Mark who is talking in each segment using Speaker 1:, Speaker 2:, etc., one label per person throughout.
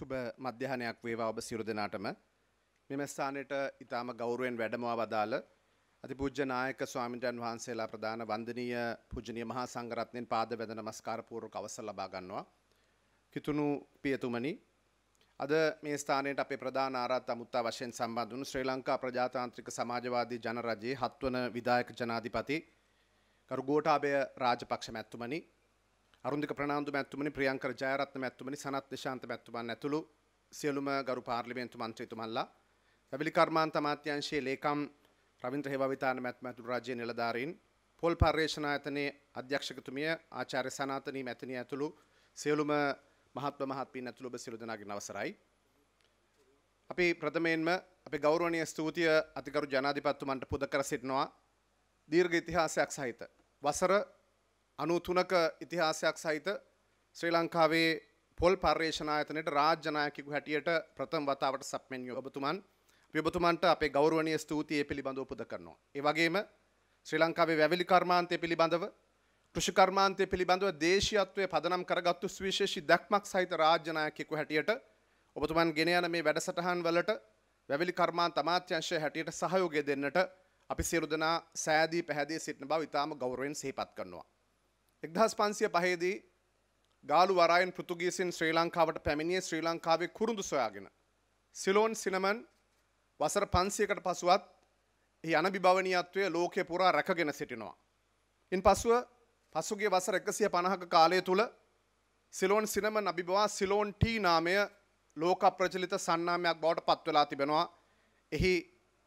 Speaker 1: සුබ මධ්‍යහනයක් වේවා ඔබ සියලු දෙනාටම. මෙම ස්ථානයට ඊටාම ගෞරවයෙන් වැඩමවා වදාළ අතිපූජ්‍ය නායක ස්වාමීන් වහන්සේලා ප්‍රදාන වන්දනීය පූජනීය මහා සංඝරත්නයන් පාද වැඳ නමස්කාර පූර්වක අවසර ලබා ගන්නවා. කිතුණු පියතුමනි අද මේ ස්ථානයට අපේ ප්‍රධාන ආරාධිත අමුත්තා වශයෙන් සම්බන්ධ වුණු ශ්‍රී ලංකා ප්‍රජාතාන්ත්‍රික සමාජවාදී ජන රජයේ හත්වන විධායක ජනාධිපති කරු ගෝඨාභය රාජපක්ෂ මැතිතුමනි අරුන්දික ප්‍රනාාන්දු මැත්තුමනි ප්‍රියංකර ජයරත්න මැත්තුමනි සනත් නිශාන්ත මැත්තුමන් ඇතුළු සියලුම ගරු පාර්ලිමේන්තු මන්ත්‍රීතුමල්ලා පැබිලි කර්මාන්ත අමාත්‍යංශයේ ලේකම් රවින්ද්‍ර හේවාවිතාන මැත්තුම ඇතුළු රාජ්‍ය නිලධාරීන් පොල් පර්යේෂණ ආයතනයේ අධ්‍යක්ෂකතුමිය ආචාර්ය සනාතනී මැතිණිය ඇතුළු සියලුම මහත්ම මහත්මීන් ඇතුළු ඔබ සියලු දෙනාගෙන් අවසරයි. අපි ප්‍රථමයෙන්ම අපි ගෞරවනීය ස්තුතිය අතිගරු ජනාධිපතිතුමන්ට පුද කර සිටිනවා දීර්ඝ ඉතිහාසයක් සහිත වසර අනූතුනක ඉතිහාසයක් සහිත ශ්‍රී ලංකාවේ පොල් පර්යේෂණායතනයට රාජ්‍යනායකෙකු හැටියට ප්‍රථම වතාවට සප්මෙන් ඔබතුමන් ඔබතුමන්ට අපේ ගෞරවනීය ස්තුතිය පිළිබඳව පුද කරනවා. ඒ වගේම ශ්‍රී ලංකාවේ වැවිලි කර්මාන්තය පිළිබඳව කෘෂි කර්මාන්තය පිළිබඳව දේශීයත්වයේ පදනම් කරගත්තු සුවිශේෂී දැක්මක් සහිත රාජ්‍යනායකෙකු හැටියට ඔබතුමන් ගෙන යන මේ වැඩසටහන් වලට වැවිලි කර්මාන්ත අමාත්‍යංශය හැටියට සහයෝගය දෙන්නට අපි සියලු දෙනා සෑදී පැහැදී සිටින බව ඉතාම ගෞරවයෙන් සිහිපත් කරනවා. එක්දහස් පන්සිය පහේදී ගාලු වරායෙන් පෘතුගීසින් ශ්‍රී ලංකාවට පැමිණියේ ශ්‍රී ලංකාවේ කුරුඳු සොයාගෙන. සිලෝන් සිනමන් වසර පන්සියකට පසුවත් එහි අනභිභවනීයත්වය ලෝකය පුරා රැකගෙන සිටිනවා. ඉන් පසුව පසුගේ වසර එකසිය පණහක කාලය තුළ සිලෝන් සිනමන් අභිබවා සිලෝන් ටී නාමය ලෝක ප්‍රචලිත සන්නාමයක් බවට පත්වෙලා තිබෙනවා. එහි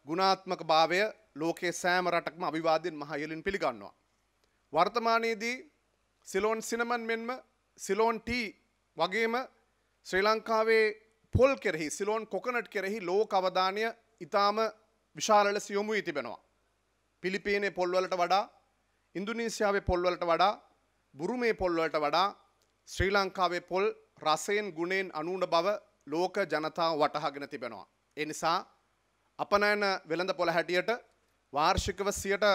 Speaker 1: ගුණාත්මක භාවය ලෝකයේ සෑම රටක්ම අභිවාදයෙන් මහයලින් පිළිගන්නවා. වර්තමානයේදී සිලෝන් සිනමන් මෙන්ම සිලෝන් ටී වගේම ශ්‍රී ලංකාවේ පොල් කෙරෙහි සිලෝන් කොකනට් කෙරෙහි ලෝක අවධානය ඉතාම විශාලල සියොමු ඉතිබෙනවා. පිලිපීනේ පොල්වලට වඩා ඉන්දුනීසියාවේ පොල්වලට වඩා බුරුමේ පොල්වලට වඩා ශ්‍රී ලංකාවේ පොල් රසයෙන් ගුණෙන් අනුන බව ලෝක ජනතාව වටහාගෙන තිබෙනවා. ඒ නිසා අපනයන වෙළඳ පොළ හැටියට වාර්ෂිකව සියයට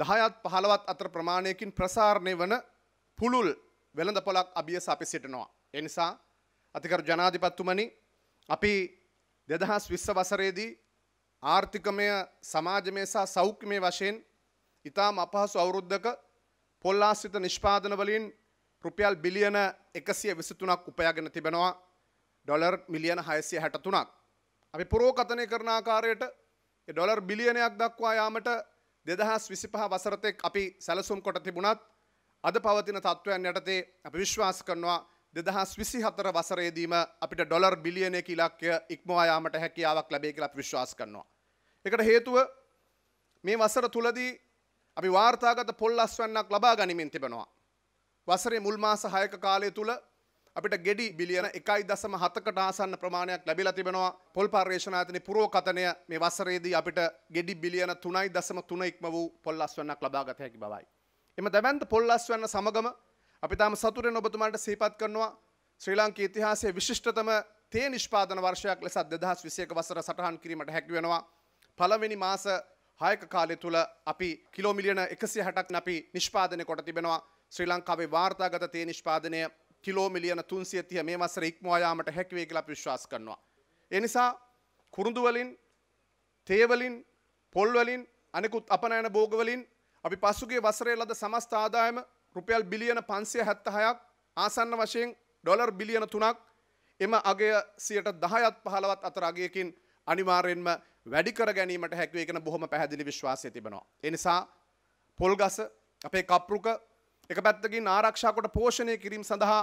Speaker 1: දහයත් පහළවත් අතර ප්‍රමාණයකින් ප්‍රසාරණය වන පුළුල් වෙළඳ පොලක් අභිය සපි සිටනවා. එනිසා අතිකර ජනාධිපත්තුමනි අපි දෙදහස් විශ්ස වසරේදී ආර්ථිකමය සමාජමය සහ සෞඛ්‍යමය වශයෙන් ඉතාම අපහසු අවුරුද්ධක පොල්ලාස්සිත නිෂ්පාදන වලින් රුපියල් බිලියන එකසිය විසිතුනක් උපයාගෙන තිබෙනවා ඩොලර් මිලියන හයසිය හැට තුනක්. අපි පුරෝකතනය කරන ආකාරයට ඩොලර් බිලියනයක් දක්වා යාමට දෙදහස් විසිපහ වසරතෙක් අපි සැලසුම් කොට තිබුණත් අද පවතින තත්ත්වයන් යටතේ අපි විශ්වාස කරනවා දෙදහස් විසි හතර වසරේදීම අපිට ඩොලර් බිලියනයක ඉලක්කය ඉක්මවායාමට හැකියාවක් ලැබේ කියලා විශ්වාස කරනවා. එකට හේතුව මේ වසර තුලදී අපි වාර්තාගත පොල් අස්වන්නක් ලබා ගනිමින් තිබෙනවා. වසරේ මුල්මාස හයක කාලය තුළ අපිට ගෙඩි බිලියන එකයි දසම හතකට ආසන්න ප්‍රමාණයක් ලැබිලා තිබෙනවා පොල් පර්යේෂණ ඇතන පුරෝකතනය මේ වසරේදී අපිට ගෙඩි බිලියන තුනයි දසම තුන ඉක්ම වූ පොල් අස්වන්නක් ලබාගත හැකි බවයි. එම දැවන්ත පොල්ලස් වන්න සමගම අපි තාම සතුරෙන් ඔබතුමාට සීපත් කරනවා ශ්‍රී ලාංකේ ඉතිහාසයේ විශිෂ්ටතම තේ නිෂ්පාදන වර්ෂයක් ලෙස 2021 වසර සටහන් කිරීමට හැකි වෙනවා. පළවෙනි මාස 6ක කාලය තුල අපි කිලෝ මිලියන 160ක් අපි නිෂ්පාදනය කොට තිබෙනවා. ශ්‍රී ලංකාවේ වාර්තාගත තේ නිෂ්පාදනය කිලෝ මිලියන 330 මේ වසර ඉක්මවා යාමට හැකි වේ කියලා අපි විශ්වාස කරනවා. ඒ නිසා කුරුඳු වලින්, තේ වලින්, පොල් වලින්, අනෙකුත් අපනයන භෝග වලින් අපි පසුගේ වසරේ ලද සමස්ත ආදායම රුපියල් බිලියන 576ක් ආසන්න වශයෙන් ඩොලර් බිලියන 3ක් එම අගය 10%ත් 15ත් අතර අගයකින් අනිවාර්යෙන්ම වැඩි කර ගැනීමට හැකිවේ කියන බොහොම පැහැදිලි විශ්වාසය තිබෙනවා. ඒ නිසා පොල්ගස අපේ කප්රුක එක පැත්තකින් ආරක්ෂා කොට පෝෂණය කිරීම සඳහා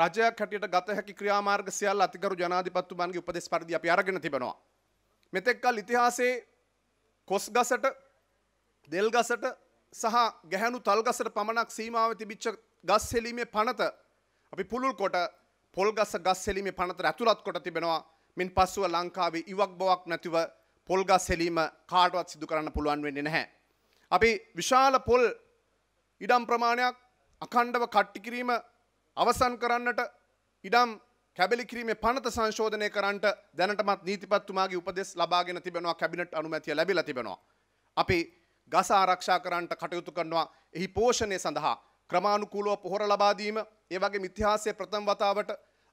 Speaker 1: රජයක් හැටියට ගත හැකි ක්‍රියාමාර්ග සියල්ල අතිගරු ජනාධිපතිතුමන්ගේ උපදෙස් පරිදි අපි අරගෙන තිබෙනවා. මෙතෙක් කල ඉතිහාසයේ කොස් ගසට දෙල් ගසට සහ ගැහැණු තල්ගසට පමණක් සීමාව තිබිච්ච ගස් හෙලීමේ පනත අපි පුළුල් කොට පොල් ගස ගස් හෙලීමේ පනතට ඇතුළත් කොට තිබෙනවා මින් පසුව ලංකාවේ ඉවක් බවක් නැතිව පොල් ගස් හෙලීම කාටවත් සිදු කරන්න පුළුවන් වෙන්නේ නැහැ. අපි විශාල පොල් ඉඩම් ප්‍රමාණයක් අඛණ්ඩව කට්ටි කිරීම අවසන් කරන්නට ඉඩම් කැබලි කිරීමේ පනත සංශෝධනය කරන්නට දැනටමත් නීතිපත්තුමාගේ උපදෙස් ලබාගෙන තිබෙනවා කැබිනට් අනුමැතිය ලැබිලා තිබෙනවා. අපි ගස ආරක්ෂා කරන්නට කටයුතු කරනවා එහි පෝෂණය සඳහා ක්‍රමානුකූලව පොහොර ලබා දීම ඒ වගේ ඉතිහාසයේ ප්‍රථම වතාවට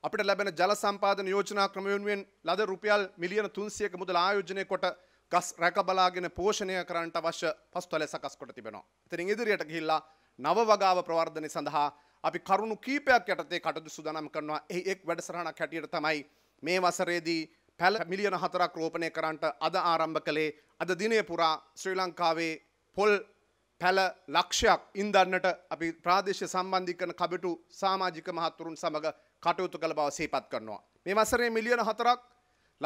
Speaker 1: අපිට ලැබෙන ජල සම්පාදන යෝජනා ක්‍රම වෙනුවෙන් ලද රුපියල් මිලියන 300ක මුදල් ආයෝජනය කොට ගස් රැක බලාගෙන පෝෂණය කරන්නට අවශ්‍ය පසුතලය සකස් කොට තිබෙනවා. ඉතින් ඉදිරියට ගිහිල්ලා නව වගාව ප්‍රවර්ධනය සඳහා අපි කරුණු කීපයක් යටතේ කටයුතු සූදානම් කරනවා. එහි එක් වැඩසටහනක් හැටියට තමයි මේ වසරේදී පැල මිලියන 4ක් රෝපණය කරන්නට අද ආරම්භ කළේ අද දිනේ පුරා ශ්‍රී ලංකාවේ පොල් පැල ලක්ෂයක් ඉන්දන්නට අපි ප්‍රාදේශ සම්බන්ධි කරන කබටු සාමාජික මහත්තුරුන් සමඟ කටයුතු කළ බව සේපත් කරනවා. මේ වසරේ මිලියන හතරක්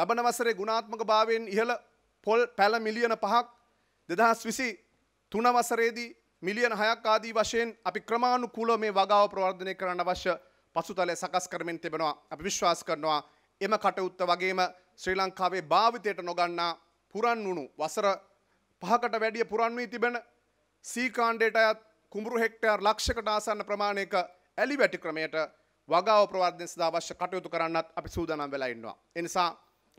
Speaker 1: ලබන වසරේ ගුණාත්මක භාවයෙන් ඉහළ පොල් පැල මිලියන පහක් දෙදහස් විසි තුන වසරේදී මිලියන හයක් ආදී වශයෙන් අපි ක්‍රමාණුකූලව මේ වගාව ප්‍රවර්ධනය කරන්න අවශ්‍ය පසුතලය සකස් කරමින් තිබෙනවා. අපි විශ්වාස කරනවා එම කටයුත්ත වගේම ශ්‍රී ලංකාවේ භාවිතයට නොගන්නා පුරන් වුණු වසර පහකට වැඩිය පුරන් වී තිබෙන සීකාණ්ඩයට අයත් කුඹුරු හෙක්ටර් ලක්ෂකට ආසන්න ප්‍රමාණයක ඇලි වැටි ක්‍රමයට වගාව ප්‍රවර්ධනය සඳහා අවශ්‍ය කටයුතු කරන්නත් අපි සූදානම් වෙලා ඉන්නවා. ඒ නිසා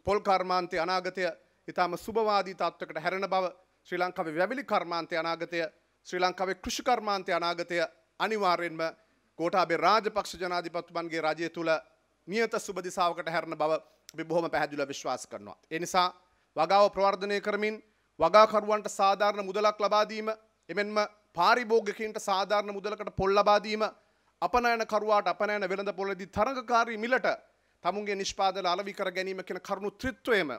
Speaker 1: පොල් කර්මාන්තයේ අනාගතය ඊටාම සුබවාදී තත්වයකට හැරෙන බව ශ්‍රී ලංකාවේ වැවිලි කර්මාන්තයේ අනාගතය ශ්‍රී ලංකාවේ කෘෂි කර්මාන්තයේ අනාගතය අනිවාර්යයෙන්ම ගෝඨාභය රාජපක්ෂ ජනාධිපතිතුමන්ගේ රජය තුල නියත සුබ දිශාවකට හැරෙන බව අපි බොහොම පැහැදිලිව විශ්වාස කරනවා. ඒ නිසා වගාව ප්‍රවර්ධනය කරමින් වගාකරුවන්ට සාධාරණ මුදලක් ලබාදීම එමෙන්ම පාරිභෝගකන්ට සාධාරණ මුදලකට පොල් ලබාදීම අපනෑන කරුවාට අපනෑන වෙළඳ පොලදි තරඟකාරී මිලට තමුන්ගේ නිෂ්පාදල අලවි කර ගැනීම කෙන කරුණු ත්‍රිත්වයම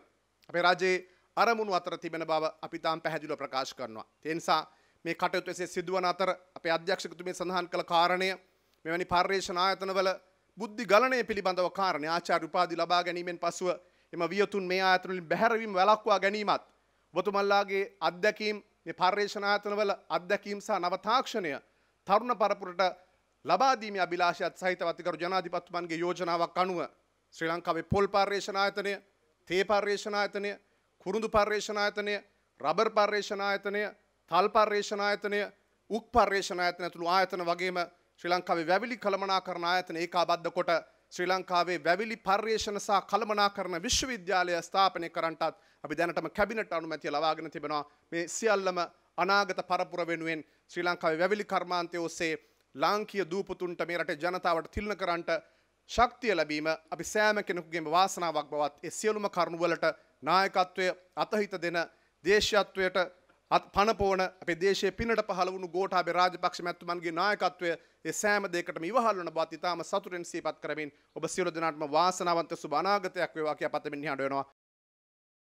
Speaker 1: අපේ රජයේ අරමුණු අතර තිබෙන බව අපි තාම පැහැදිලිව ප්‍රකාශ කරනවා. ඒ නිසා මේ කටයුතු එසේ සිදුවන අතර අපේ අධ්‍යක්ෂකතුමිය සඳහන් කළ කාරණය මෙවැනි පර්යේෂණ ආයතනවල බුද්ධි ගලනය පිළිබඳව කාරණය ආචාර්ය උපාධි ලබා ගැනීමෙන් පසුව එම වියතුන් මේ ආයතන වලින් බැහැරවීම වැළක්වා ගැනීමත් ඔබතුමල්ලාගේ අත්දැකීම් මේ පර්යේෂණාතනවල අත්දැකීම් සහ නව තාක්ෂණය තරුණ පරපුරට ලබා දීමේ අභිලාෂයත් සහිත වත්තිකරු ජනාධිපතිතුමන්ගේ යෝජනාවක් අනුව ශ්‍රී ලංකාවේ පොල් පර්යේෂණායතනය, තේ පර්යේෂණායතනය, කුරුඳු පර්යේෂණායතනය, රබර් පර්යේෂණායතනය, තල් පර්යේෂණායතනය, උක් පර්යේෂණායතන ඇතුළු ආයතන වගේම ශ්‍රී ලංකාවේ වැවිලි කළමනාකරණ ආයතන ඒකාබද්ධ කොට ශ්‍රී ලංකාවේ වැවිලි පර්යේෂණ සහ කළමනාකරණ විශ්වවිද්‍යාලය ස්ථාපනය කරන්නටත් අපි දැනටම කැබිනට අනුමැතිය ලබාගෙන තිබෙනවා මේ සියල්ලම අනාගත පරපුර වෙනුවෙන් ශ්‍රී ලංකාවේ වැවිලි කර්මාන්තය ඔස්සේ ලාංකීය දූපතුන්ට මේ රටේ ජනතාවට තිලන කරන්නට ශක්තිය ලැබීම අපි සෑම කෙනෙකුගේම වාසනාවක් බවත් ඒ සියලුම කරුණුවලට නායකත්වය අතහිත දෙන දේශයත්වයට පනපෝන ප්‍රදේශය පිනට පහලවුණු ගෝටාබේ රාජපක්ෂ මැතුමන්ගේ නායකත්වය ඒ සෑම දෙයකටම ඉවහල් වන බවත් ඉතාම සතුටෙන් සිහිපත් කරමින් ඔබ සියලු දෙනාටම වාසනාවන්ත සුබ අනාගතයක් වේවා කියා පතමින් නිහඬ වෙනවා